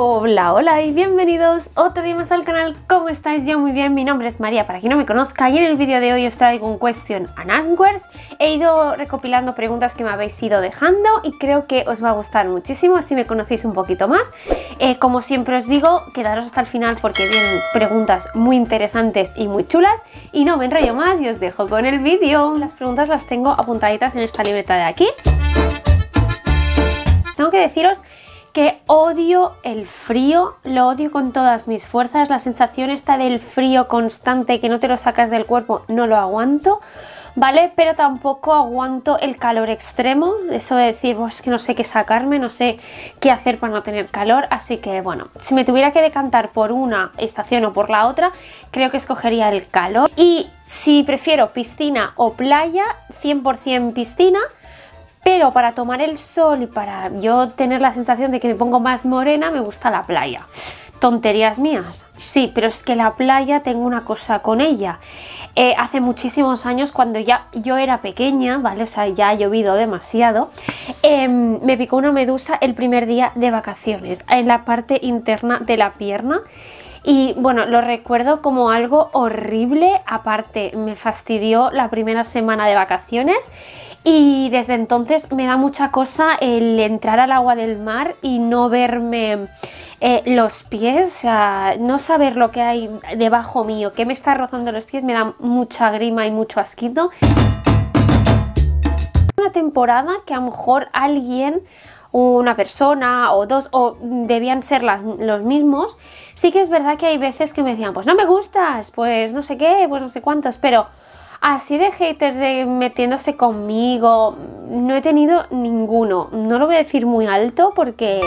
Hola, hola y bienvenidos otro día más al canal, ¿cómo estáis? Yo muy bien, mi nombre es María, para quien no me conozca y en el vídeo de hoy os traigo un question and answers he ido recopilando preguntas que me habéis ido dejando y creo que os va a gustar muchísimo si me conocéis un poquito más eh, como siempre os digo, quedaros hasta el final porque vienen preguntas muy interesantes y muy chulas y no me enrollo más y os dejo con el vídeo las preguntas las tengo apuntaditas en esta libreta de aquí tengo que deciros que odio el frío, lo odio con todas mis fuerzas, la sensación está del frío constante que no te lo sacas del cuerpo, no lo aguanto, ¿vale? Pero tampoco aguanto el calor extremo, eso de decir, pues es que no sé qué sacarme, no sé qué hacer para no tener calor, así que bueno, si me tuviera que decantar por una estación o por la otra, creo que escogería el calor. Y si prefiero piscina o playa, 100% piscina, pero para tomar el sol y para yo tener la sensación de que me pongo más morena, me gusta la playa. Tonterías mías. Sí, pero es que la playa tengo una cosa con ella. Eh, hace muchísimos años, cuando ya yo era pequeña, ¿vale? O sea, ya ha llovido demasiado, em, me picó una medusa el primer día de vacaciones, en la parte interna de la pierna. Y bueno, lo recuerdo como algo horrible, aparte me fastidió la primera semana de vacaciones y desde entonces me da mucha cosa el entrar al agua del mar y no verme eh, los pies, o sea, no saber lo que hay debajo mío, qué me está rozando los pies, me da mucha grima y mucho asquito. Una temporada que a lo mejor alguien una persona o dos, o debían ser los mismos, sí que es verdad que hay veces que me decían, pues no me gustas, pues no sé qué, pues no sé cuántos, pero Así de haters de metiéndose conmigo, no he tenido ninguno. No lo voy a decir muy alto porque...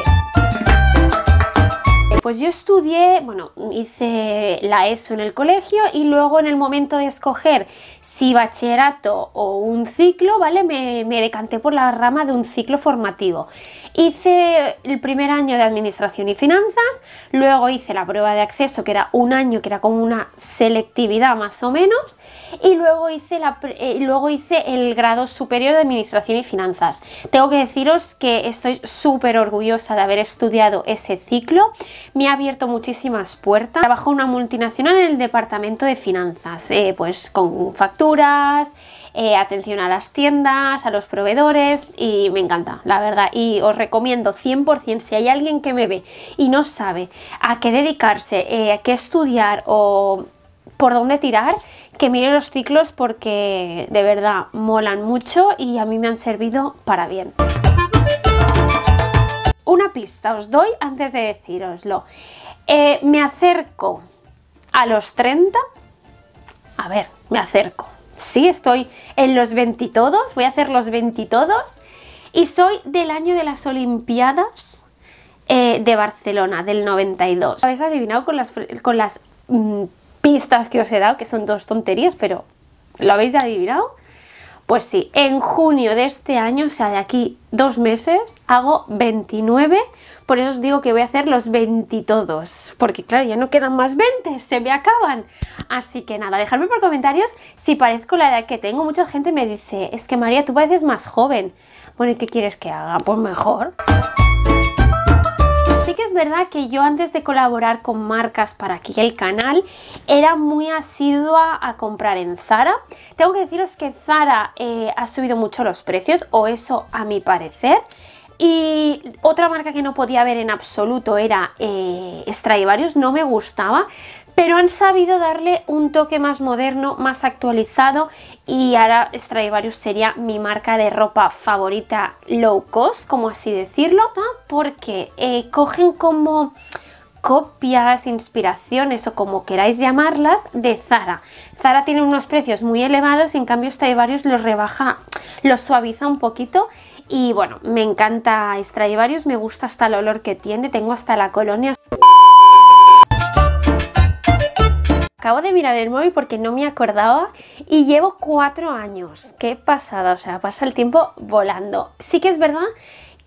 Pues yo estudié, bueno, hice la ESO en el colegio y luego en el momento de escoger si bachillerato o un ciclo, ¿vale? Me, decanté por la rama de un ciclo formativo. Hice el primer año de Administración y Finanzas, luego hice la prueba de acceso, que era un año, que era como una selectividad más o menos, y luego hice, la, eh, luego hice el grado superior de Administración y Finanzas. Tengo que deciros que estoy súper orgullosa de haber estudiado ese ciclo me ha abierto muchísimas puertas. Trabajo en una multinacional en el departamento de finanzas, eh, pues con facturas, eh, atención a las tiendas, a los proveedores y me encanta, la verdad. Y os recomiendo 100% si hay alguien que me ve y no sabe a qué dedicarse, eh, a qué estudiar o por dónde tirar, que mire los ciclos porque de verdad molan mucho y a mí me han servido para bien. Una pista os doy antes de deciroslo. Eh, me acerco a los 30. A ver, me acerco. Sí, estoy en los 20 todos. Voy a hacer los 20 todos. Y soy del año de las Olimpiadas eh, de Barcelona, del 92. Habéis adivinado con las, con las mm, pistas que os he dado, que son dos tonterías, pero lo habéis adivinado. Pues sí, en junio de este año, o sea, de aquí dos meses, hago 29. Por eso os digo que voy a hacer los 20 todos. Porque claro, ya no quedan más 20, se me acaban. Así que nada, dejadme por comentarios si parezco la edad que tengo. Mucha gente me dice, es que María, tú pareces más joven. Bueno, ¿y qué quieres que haga? Pues mejor que yo antes de colaborar con marcas para aquí el canal era muy asidua a comprar en Zara. Tengo que deciros que Zara eh, ha subido mucho los precios, o eso a mi parecer. Y otra marca que no podía ver en absoluto era eh, Stradivarius, no me gustaba, pero han sabido darle un toque más moderno, más actualizado y ahora Stradivarius sería mi marca de ropa favorita low cost, como así decirlo, porque eh, cogen como copias, inspiraciones o como queráis llamarlas de Zara. Zara tiene unos precios muy elevados y en cambio Stradivarius los rebaja, los suaviza un poquito y bueno, me encanta Stradivarius, me gusta hasta el olor que tiene, tengo hasta la colonia. Acabo de mirar el móvil porque no me acordaba y llevo cuatro años. Qué pasada, o sea, pasa el tiempo volando. Sí que es verdad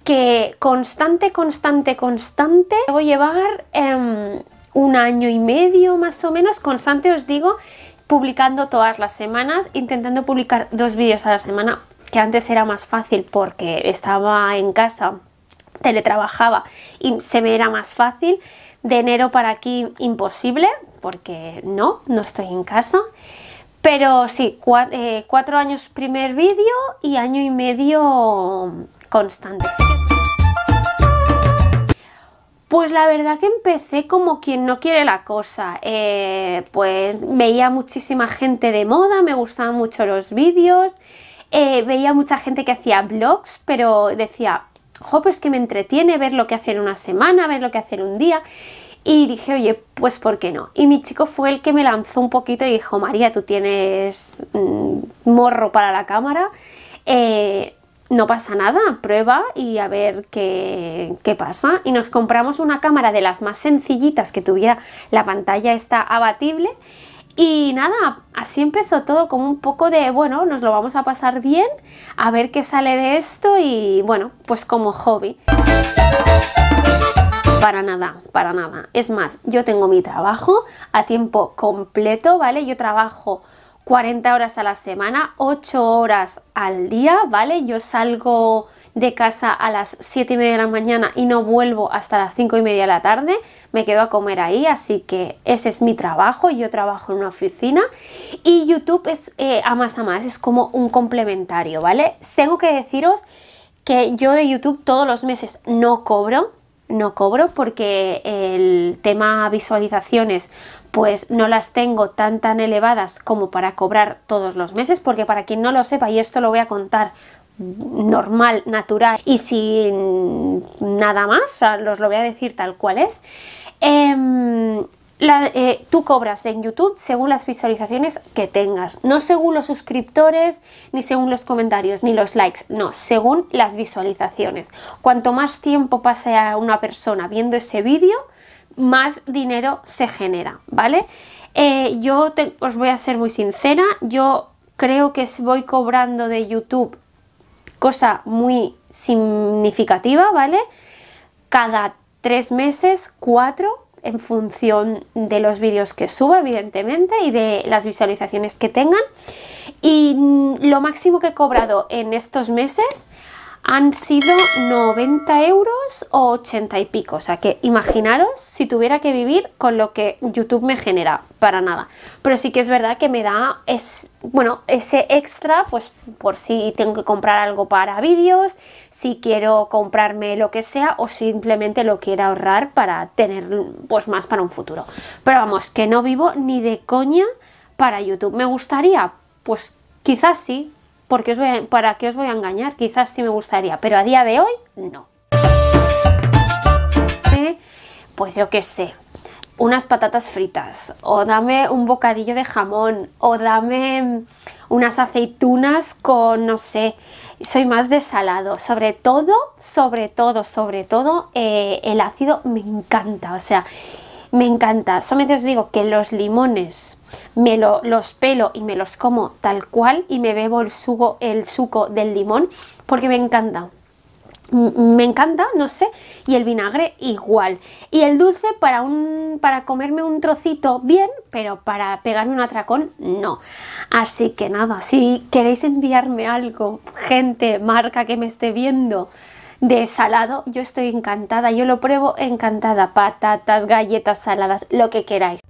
que constante, constante, constante, debo llevar em, un año y medio más o menos, constante os digo, publicando todas las semanas, intentando publicar dos vídeos a la semana, que antes era más fácil porque estaba en casa teletrabajaba y se me era más fácil, de enero para aquí imposible, porque no, no estoy en casa. Pero sí, eh, cuatro, años primer vídeo y año y medio constantes. Pues la verdad que empecé como quien no quiere la cosa, eh, pues veía muchísima gente de moda, me gustaban mucho los vídeos, eh, veía mucha gente que hacía vlogs, pero decía, jo, pues que me entretiene ver lo que hacer una semana, ver lo que hacer un día. Y dije, oye, pues ¿por qué no? Y mi chico fue el que me lanzó un poquito y dijo, María, tú tienes mm, morro para la cámara, eh, no pasa nada, prueba y a ver qué, qué, pasa. Y nos compramos una cámara de las más sencillitas que tuviera la pantalla está abatible y nada, así empezó todo como un poco de, bueno, nos lo vamos a pasar bien, a ver qué sale de esto y bueno, pues como hobby. Para nada, para nada. Es más, yo tengo mi trabajo a tiempo completo, ¿vale? Yo trabajo 40 horas a la semana, 8 horas al día, ¿vale? Yo salgo de casa a las 7 y media de la mañana y no vuelvo hasta las 5 y media de la tarde, me quedo a comer ahí, así que ese es mi trabajo, yo trabajo en una oficina y YouTube es eh, a más a más, es como un complementario, ¿vale? Tengo que deciros que yo de YouTube todos los meses no cobro, no cobro porque el tema visualizaciones pues no las tengo tan tan elevadas como para cobrar todos los meses porque para quien no lo sepa y esto lo voy a contar normal, natural y sin nada más, os lo voy a decir tal cual es. Em, eh, tú cobras en YouTube según las visualizaciones que tengas, no según los suscriptores, ni según los comentarios, ni los likes, no, según las visualizaciones. Cuanto más tiempo pase a una persona viendo ese vídeo, más dinero se genera, ¿vale? Eh, yo os voy a ser muy sincera, yo creo que voy cobrando de YouTube cosa muy significativa, ¿vale? Cada tres meses, cuatro, en función de los vídeos que suba, evidentemente, y de las visualizaciones que tengan. Y mm, lo máximo que he cobrado en estos meses han sido 90 euros o 80 y pico. O sea que imaginaros si tuviera que vivir con lo que YouTube me genera, para nada. Pero sí que es verdad que me da es, bueno, ese extra, pues por si tengo que comprar algo para vídeos, si quiero comprarme lo que sea o simplemente lo quiero ahorrar para tener pues más para un futuro. Pero vamos, que no vivo ni de coña para YouTube. Me gustaría, pues quizás sí, porque os voy para qué os voy a engañar, quizás sí me gustaría, pero a día de hoy no. Pues yo qué sé, unas patatas fritas, o dame un bocadillo de jamón, o dame unas aceitunas con, no sé, soy más de salado, sobre todo, sobre todo, sobre todo, eh, el ácido me encanta, o sea, me encanta. Solamente os digo que los limones me los pelo y me los como tal cual y me bebo el suco, el suco del limón porque me encanta. Me encanta, no sé, y el vinagre igual. Y el dulce para un para comerme un trocito bien, pero para pegarme un atracón no. Así que nada, si queréis enviarme algo, gente, marca que me esté viendo, de salado, yo estoy encantada, yo lo pruebo encantada, patatas, galletas saladas, lo que queráis.